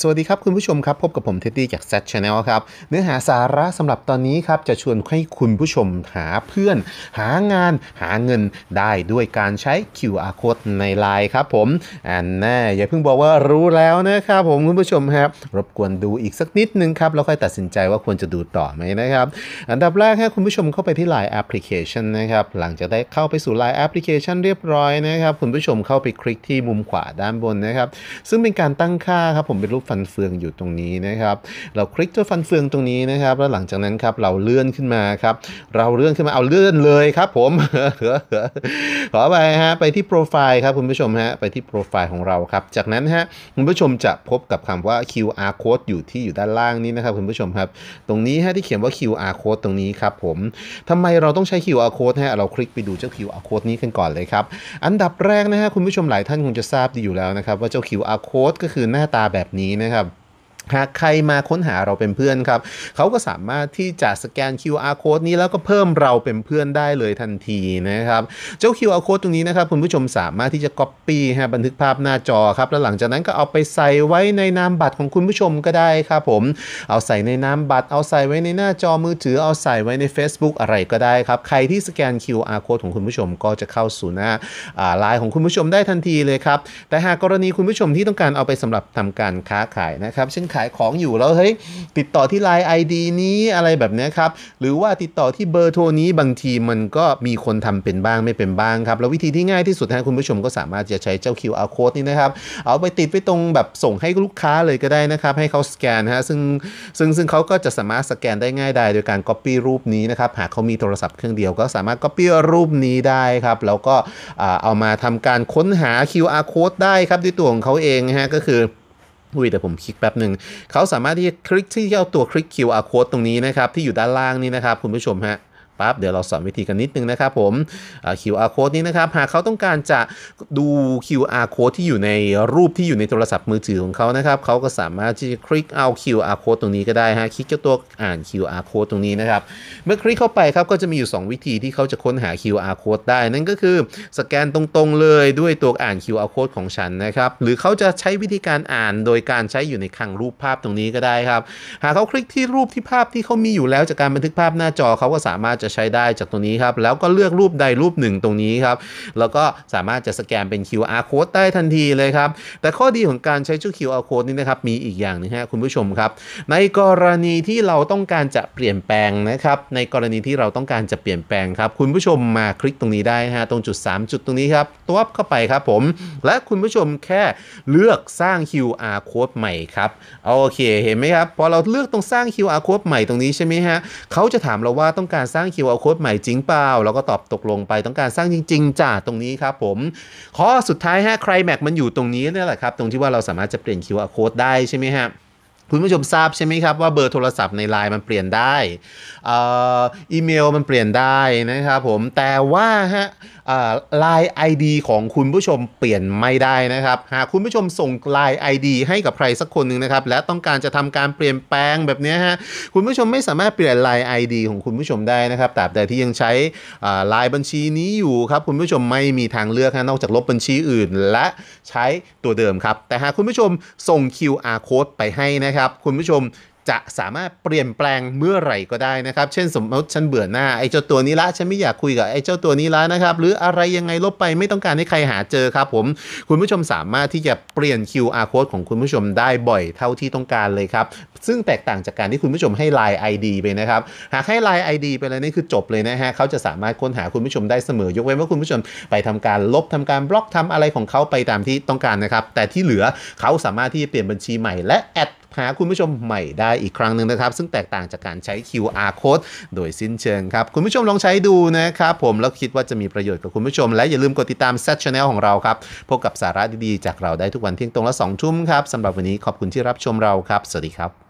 สวัสดีครับ คุณผู้ชมครับ พบกับผมเท็ดดี้จาก Z ซ h a n n e l ครับ เนื้อหาสาระสำหรับตอนนี้ครับ จะชวนให้คุณผู้ชมหาเพื่อนหางาน หาเงินได้ด้วยการใช้ QR code ใน Line ครับผมอันแน่อย่าเพิ่งบอกว่ารู้แล้วนะครับผมคุณผู้ชมครับรบกวนดูอีกสักนิดนึงครับ แล้วค่อยตัดสินใจว่าควรจะดูต่อไหมนะครับอันดับแรกให้คุณผู้ชมเข้าไปที่ Line Application นะครับหลังจากได้เข้าไปสู่ Line Application เรียบร้อยนะครับคุณผู้ชมเข้าไปคลิกที่มุมขวาด้านบนนะครับซึ่งเป็นการตั้งค่าครับผมเป็นรูปฟันเฟืองอยู่ตรงนี้นะครับ เราคลิกเจ้าฟันเฟืองตรงนี้นะครับ แล้วหลังจากนั้นครับเราเลื่อนขึ้นมาครับ เราเลื่อนขึ้นมาเอาเลื่อนเลยครับผม ขอไปฮะ ไปที่โปรไฟล์ครับคุณผู้ชมฮะ ไปที่โปรไฟล์ของเราครับ จากนั้นฮะคุณผู้ชมจะพบกับคำว่า QR code อยู่ที่อยู่ด้านล่างนี้นะครับคุณผู้ชมครับ ตรงนี้ฮะที่เขียนว่า QR code ตรงนี้ครับผมทำไมเราต้องใช้ QR code ฮะ เราคลิกไปดูเจ้า QR code นี้กันก่อนเลยครับ อันดับแรกนะฮะคุณผู้ชมหลายท่านคงจะทราบดีอยู่แล้วนะครับว่าเจ้า QR code ก็คือหน้าตาแบบนี้นะครับหากใครมาค้นหาเราเป็นเพื่อนครับเขาก็สามารถที่จะสแกน QR code นี้แล้วก็เพิ่มเราเป็นเพื่อนได้เลยทันทีนะครับเจ้า QR code ตรงนี้นะครับคุณผู้ชมสามารถที่จะ Copy ฮะบันทึกภาพหน้าจอครับแล้วหลังจากนั้นก็เอาไปใส่ไว้ในนามบัตรของคุณผู้ชมก็ได้ครับผมเอาใส่ในนามบัตรเอาใส่ไว้ในหน้าจอมือถือ เอาใส่ไว้ใน Facebook อะไรก็ได้ครับใครที่สแกน QR code ของคุณผู้ชมก็จะเข้าสู่หน้าไลน์ของคุณผู้ชมได้ทันทีเลยครับแต่หากกรณีคุณผู้ชมที่ต้องการเอาไปสำหรับทำการค้าขายนะครับ เช่นขายของอยู่แล้วเฮ้ย ติดต่อที่ไลน์ ID นี้อะไรแบบนี้ครับ หรือว่าติดต่อที่เบอร์โทรนี้บางทีมันก็มีคนทำเป็นบ้างไม่เป็นบ้างครับ แล้ววิธีที่ง่ายที่สุดนะคุณผู้ชมก็สามารถจะใช้เจ้า QR code นี่นะครับ เอาไปติดไว้ตรงแบบส่งให้ลูกค้าเลยก็ได้นะครับ ให้เขาสแกนฮะซึ่งซึ่งซึ่งเขาก็จะสามารถสแกนได้ง่ายได้โดยการ Copy รูปนี้นะครับหากเขามีโทรศัพท์เครื่องเดียวก็สามารถ Copy รูปนี้ได้ครับแล้วก็เอามาทำการค้นหา QR code ได้ครับด้วยตัวของเขาเองฮะก็คือคุยแต่ผมคลิกแป๊บหนึ่งเขาสามารถที่คลิกที่เอาตัวคลิก QR code ตรงนี้นะครับ ที่อยู่ด้านล่างนี้นะครับคุณผู้ชมฮะปั๊บเดี๋ยวเราสอนวิธีกันนิดนึงนะครับ ผม QR code นี้นะครับหากเขาต้องการจะดู QR code ที่อยู่ในรูปที่อยู่ในโทรศัพท์มือถือของเขานะครับ เขาก็สามารถที่จะคลิกเอา QR code ตรงนี้ก็ได้ฮะคลิกเจ้าตัวอ่าน QR code ตรงนี้นะครับ เมื่อคลิกเข้าไปครับก็จะมีอยู่ 2 วิธีที่เขาจะค้นหา QR code ได้นั่นก็คือสแกนตรงๆเลยด้วยตัวอ่าน QR code ของฉันนะครับ หรือเขาจะใช้วิธีการอ่านโดยการใช้อยู่ในคลังรูปภาพตรงนี้ก็ได้ครับ หากเขาคลิกที่รูปที่ภาพที่เขามีอยู่แล้วจากการบันทึกภาพหน้าจอเขาก็สามารถจะใช้ได้จากตรงนี้ครับ แล้วก็เลือกรูปใดรูปหนึ่งตรงนี้ครับ แล้วก็สามารถจะสแกนเป็น QR code ได้ทันทีเลยครับ แต่ข้อดีของการใช้ชจ้า QR code นี้นะครับ มีอีกอย่างนึงฮะคุณผู้ชมครับ ในกรณีที่เราต้องการจะเปลี่ยนแปลงนะครับ ในกรณีที่เราต้องการจะเปลี่ยนแปลงครับคุณผู้ชมมาคลิกตรงนี้ได้ฮะ ตรงจุด 3 จุดตรงนี้ครับตัวเข้าไปครับผม และคุณผู้ชมแค่เลือกสร้าง QR code ใหม่ครับ โอเคเห็นไหมครับ พอเราเลือกตรงสร้าง QR code ใหม่ตรงนี้ใช่ไหมฮะเขาจะถามเราว่าต้องการสร้าง QR code ใหม่จริงเปล่าเราก็ตอบตกลงไปต้องการสร้างจริง ๆจ้าตรงนี้ครับผมข้อสุดท้ายฮะใครแม็กมันอยู่ตรงนี้นี่แหละครับตรงที่ว่าเราสามารถจะเปลี่ยน QR code ได้ใช่ไหมฮะคุณผู้ชมทราบใช่ไหมครับว่าเบอร์โทรศัพท์ในไลน์มันเปลี่ยนได้อีเมลมันเปลี่ยนได้นะครับผมแต่ว่าฮะลาย ID ของคุณผู้ชมเปลี่ยนไม่ได้นะครับ หากคุณผู้ชมส่งลาย ID ให้กับใครสักคนหนึ่งนะครับและต้องการจะทำการเปลี่ยนแปลงแบบนี้ฮะคุณผู้ชมไม่สามารถเปลี่ยนลาย ID ของคุณผู้ชมได้นะครับ แต่แต่ที่ยังใช้ลายบัญชีนี้อยู่ครับคุณผู้ชมไม่มีทางเลือกนนอกจากลบบัญชีอื่น และใช้ตัวเดิมครับ แต่หากคุณผู้ชมส่ง QR code ไปให้นะครับคุณผู้ชมจะสามารถเปลี่ยนแปลงเมื่อไหร่ก็ได้นะครับ เช่นสมมติฉันเบื่อหน้าไอ้เจ้าตัวนี้ละ ฉันไม่อยากคุยกับไอ้เจ้าตัวนี้ละนะครับหรืออะไรยังไงลบไปไม่ต้องการให้ใครหาเจอครับผม คุณผู้ชมสามารถที่จะเปลี่ยน QR code ของคุณผู้ชมได้บ่อยเท่าที่ต้องการเลยครับซึ่งแตกต่างจากการที่คุณผู้ชมให้ Line ID ไปนะครับหากให้ Line ID ไปแล้วนี่คือจบเลยนะฮะเขาจะสามารถค้นหาคุณผู้ชมได้เสมอ ยกเว้นว่าคุณผู้ชมไปทำการลบทำการบล็อกทำอะไรของเขาไปตามที่ต้องการนะครับแต่ที่เหลือเขาสามารถที่จะเปลี่ยนบัญชีใหม่และแอดหาคุณผู้ชมใหม่ได้อีกครั้งหนึ่งนะครับ ซึ่งแตกต่างจากการใช้ QR code โดยสิ้นเชิงครับ คุณผู้ชมลองใช้ดูนะครับผม แล้วคิดว่าจะมีประโยชน์กับคุณผู้ชม และอย่าลืมกดติดตาม s ซ t Channel ของเราครับพบกับสาระดีๆ จากเราได้ทุกวันเที่ยงตรงและ2ทุ่มครับสำหรับวันนี้ขอบคุณที่รับชมเราครับ สวัสดีครับ